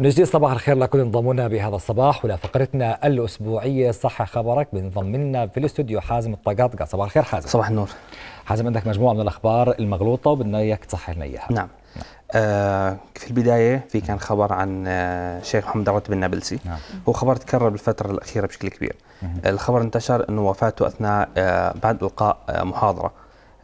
من جديد صباح الخير لكل انضمونا بهذا الصباح ولا فقرتنا الاسبوعيه صح خبرك بنضم لنا في الاستوديو حازم الطقاطقه صباح الخير حازم صباح النور حازم عندك مجموعه من الاخبار المغلوطه وبدنا اياك تصحح لنا اياها نعم آه في البداية في نعم. كان خبر عن آه شيخ محمد راتب النابلسي نعم. هو خبر تكرر بالفترة الأخيرة بشكل كبير مم. الخبر انتشر أنه وفاته أثناء آه بعد إلقاء آه، محاضرة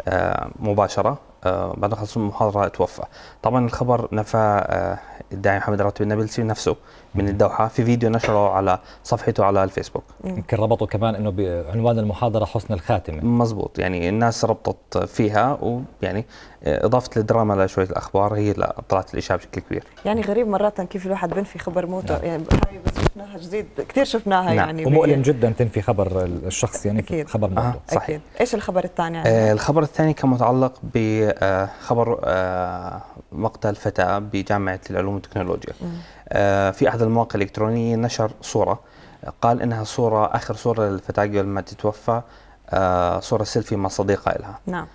آه، مباشرة آه، بعد ما خلصوا المحاضره توفى طبعا الخبر نفى آه، الداعي محمد راتب النابلسي نفسه من الدوحه في فيديو نشره على صفحته على الفيسبوك يمكن ربطوا كمان انه بعنوان المحاضره حسن الخاتمه مزبوط يعني الناس ربطت فيها ويعني آه، اضافت الدراما لشويه الاخبار هي اللي طلعت الاشاعه بشكل كبير يعني غريب مرات كيف الواحد بنفي خبر موته نعم. يعني هاي بس شفناها جديد كثير شفناها نعم. يعني ومؤلم جدا تنفي خبر الشخص يعني أكيد. خبر موته أه صحيح. اكيد ايش الخبر الثاني يعني؟ آه الخبر الثاني كان متعلق ب آه، خبر خبر آه، مقتل فتاة بجامعة العلوم والتكنولوجيا آه، في أحد المواقع الإلكترونية نشر صورة قال إنها صورة آخر صورة للفتاة قبل ما تتوفى صورة سيلفي مع صديقة لها نعم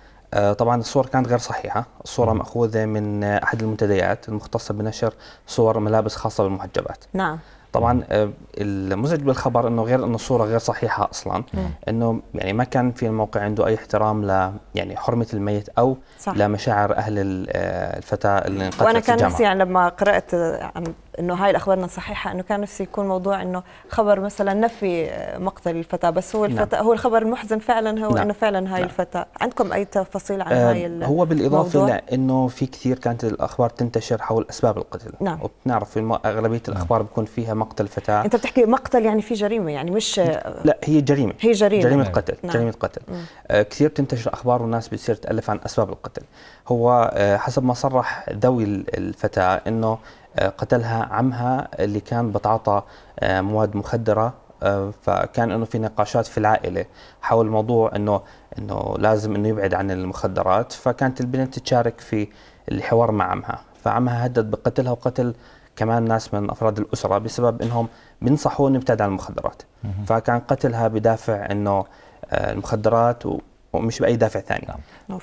طبعا الصور كانت غير صحيحة الصورة مأخوذة من أحد المنتديات المختصة بنشر صور ملابس خاصة بالمحجبات نعم طبعا آه، المزعج بالخبر انه غير انه الصوره غير صحيحه اصلا انه يعني ما كان في الموقع عنده اي احترام ل يعني حرمه الميت او صح. لمشاعر اهل آه، الفتاه اللي انقتلت وانا كان نفسي يعني لما قرات انه هاي الاخبار صحيحه انه كان نفسي يكون موضوع انه خبر مثلا نفي آه، مقتل الفتاه بس هو الفتاه نعم. هو الخبر المحزن فعلا هو نعم. انه فعلا هاي نعم. الفتاه عندكم اي تفاصيل عن آه هاي الموضوع؟ هو بالاضافه لانه في كثير كانت الاخبار تنتشر حول اسباب القتل نعم. وبنعرف اغلبيه الاخبار بيكون فيها مقتل فتاة أنت بتحكي مقتل يعني في جريمة يعني مش لا هي جريمة هي جريمة جريمة نعم. قتل نعم. جريمة قتل آه كثير بتنتشر أخبار والناس بتصير تألف عن أسباب القتل هو آه حسب ما صرح ذوي الفتاة أنه آه قتلها عمها اللي كان بتعاطى آه مواد مخدرة آه، فكان انه في نقاشات في العائله حول موضوع انه انه لازم انه يبعد عن المخدرات فكانت البنت تشارك في الحوار مع عمها فعمها هدد بقتلها وقتل كمان ناس من افراد الاسره بسبب انهم انه نبتعد عن المخدرات فكان قتلها بدافع انه آه، المخدرات ومش باي دافع ثاني نعم.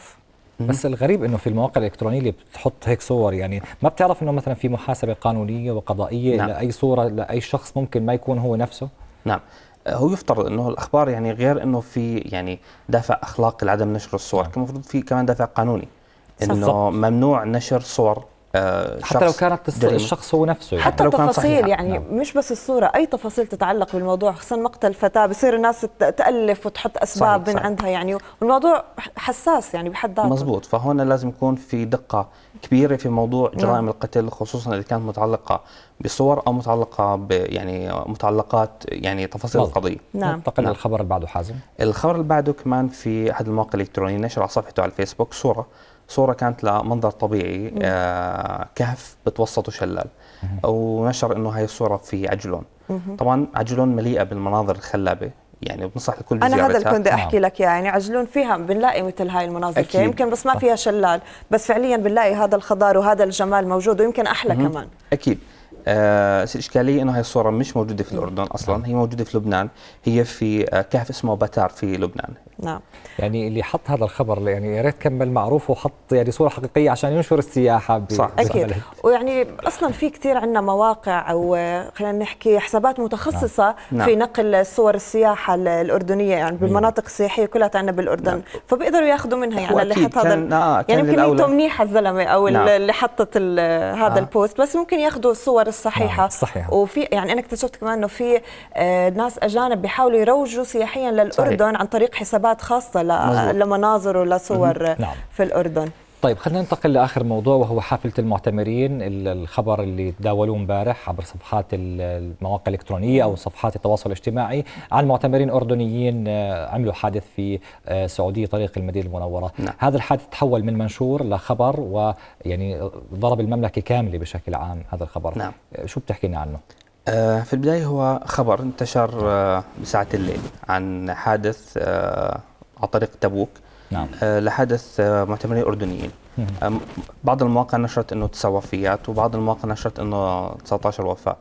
بس الغريب انه في المواقع الالكترونيه اللي بتحط هيك صور يعني ما بتعرف انه مثلا في محاسبه قانونيه وقضائيه نعم. لاي صوره لاي شخص ممكن ما يكون هو نفسه نعم آه، هو يفترض انه الاخبار يعني غير انه في يعني دافع اخلاقي لعدم نشر الصور نعم. المفروض في كمان دافع قانوني انه ممنوع نشر صور آه، حتى لو كانت الشخص هو نفسه يعني. حتى لو تفاصيل يعني نعم. مش بس الصوره اي تفاصيل تتعلق بالموضوع خصوصا مقتل فتاه بصير الناس تالف وتحط اسباب صحيح من صحيح. عندها يعني والموضوع حساس يعني بحد ذاته مزبوط فهون لازم يكون في دقه كبيره في موضوع نعم. جرائم نعم. القتل خصوصا اذا كانت متعلقه بصور او متعلقه ب يعني متعلقات يعني تفاصيل مزبوط. القضيه نعم ننتقل نعم. للخبر اللي بعده حازم الخبر اللي بعده كمان في احد المواقع الالكترونيه نشر على صفحته على الفيسبوك صوره صوره كانت لمنظر طبيعي آه، كهف بتوسطه شلال ونشر انه هاي الصوره في عجلون طبعا عجلون مليئه بالمناظر الخلابه يعني بنصح الكل انا هذا اللي كنت نعم. احكي لك اياه يعني عجلون فيها بنلاقي مثل هاي المناظر فيها يمكن بس ما فيها شلال بس فعليا بنلاقي هذا الخضار وهذا الجمال موجود ويمكن احلى مم. كمان اكيد آه الاشكاليه انه هاي الصوره مش موجوده في الاردن اصلا نعم. هي موجوده في لبنان هي في آه، كهف اسمه بتار في لبنان نعم يعني اللي حط هذا الخبر يعني يا ريت كمل معروف وحط يعني صوره حقيقيه عشان ينشر السياحه صح اكيد ويعني اصلا في كثير عندنا مواقع او خلينا نحكي حسابات متخصصه نعم. في نعم. نقل صور السياحه الاردنيه يعني بالمناطق السياحيه كلها عندنا بالاردن نعم. فبيقدروا ياخذوا منها يعني اللي حط هذا آه يعني يمكن انتم منيح الزلمه او نعم. اللي حطت هذا آه. البوست بس ممكن ياخذوا الصور نعم، الصحيحه نعم. صحيح. وفي يعني انا اكتشفت كمان انه في آه ناس اجانب بيحاولوا يروجوا سياحيا للاردن صحيح. عن طريق حسابات حسابات خاصة لمناظر ولصور نعم. في الأردن طيب خلينا ننتقل لاخر موضوع وهو حافله المعتمرين الخبر اللي تداولوه امبارح عبر صفحات المواقع الالكترونيه او صفحات التواصل الاجتماعي عن معتمرين اردنيين آه، عملوا حادث في آه، سعوديه طريق المدينه المنوره نعم. هذا الحادث تحول من منشور لخبر ويعني ضرب المملكه كامله بشكل عام هذا الخبر نعم. آه، شو بتحكي لنا عنه آه، في البداية هو خبر انتشر آه، بساعة الليل عن حادث آه، على طريق تبوك نعم. لحادث معتمرين أردنيين بعض المواقع نشرت أنه تسع وفيات وبعض المواقع نشرت أنه 19 وفاة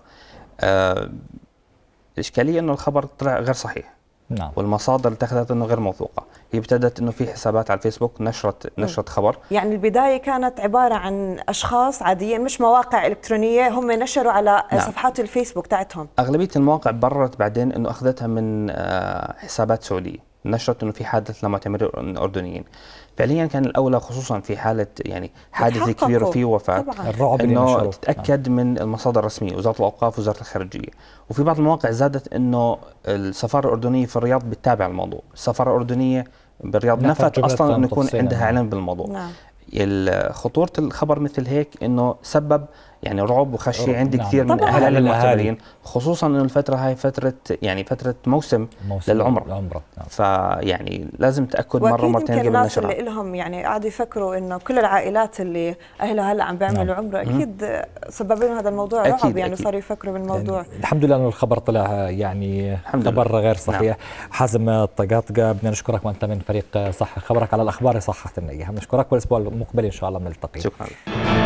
الإشكالية أنه الخبر طلع غير صحيح نعم. والمصادر اللي اتخذت انه غير موثوقه هي ابتدت انه في حسابات على الفيسبوك نشرت نشرت خبر يعني البدايه كانت عباره عن اشخاص عاديين مش مواقع الكترونيه هم نشروا على نعم. صفحات الفيسبوك تاعتهم اغلبيه المواقع بررت بعدين انه اخذتها من آه، حسابات سعوديه نشرت انه في حادث لمعتمرين اردنيين فعليا كان الاولى خصوصا في حاله يعني حادث كبير وفي وفاه الرعب انه تتاكد نعم. من المصادر الرسميه وزاره الاوقاف وزاره الخارجيه وفي بعض المواقع زادت انه السفاره الاردنيه في الرياض بتتابع الموضوع السفاره الاردنيه بالرياض نفت اصلا انه يكون عندها علم بالموضوع نعم. خطوره الخبر مثل هيك انه سبب يعني رعب وخشيه عند نعم. كثير من اهالي المعتبرين خصوصا انه الفتره هاي فتره يعني فتره موسم, موسم للعمره العمره نعم. فيعني لازم تاكد مره مرتين قبل الناس اللي لهم يعني قاعدوا يفكروا انه كل العائلات اللي اهلها هلا عم بيعملوا نعم. عمره اكيد سبب لهم هذا الموضوع أكيد رعب يعني صاروا يفكروا بالموضوع يعني الحمد لله انه الخبر طلع يعني الحمد خبر لله. غير صحيح نعم. حازم الطقاطقه بدنا نشكرك وانت من فريق صح خبرك على الاخبار اللي النية لنا اياها بنشكرك والاسبوع المقبل ان شاء الله بنلتقي شكرا